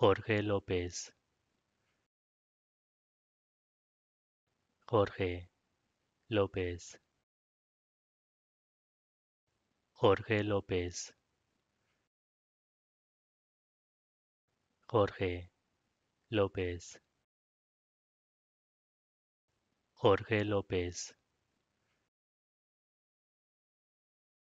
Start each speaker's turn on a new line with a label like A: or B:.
A: Jorge López. Jorge López. Jorge López. Jorge López. Jorge López.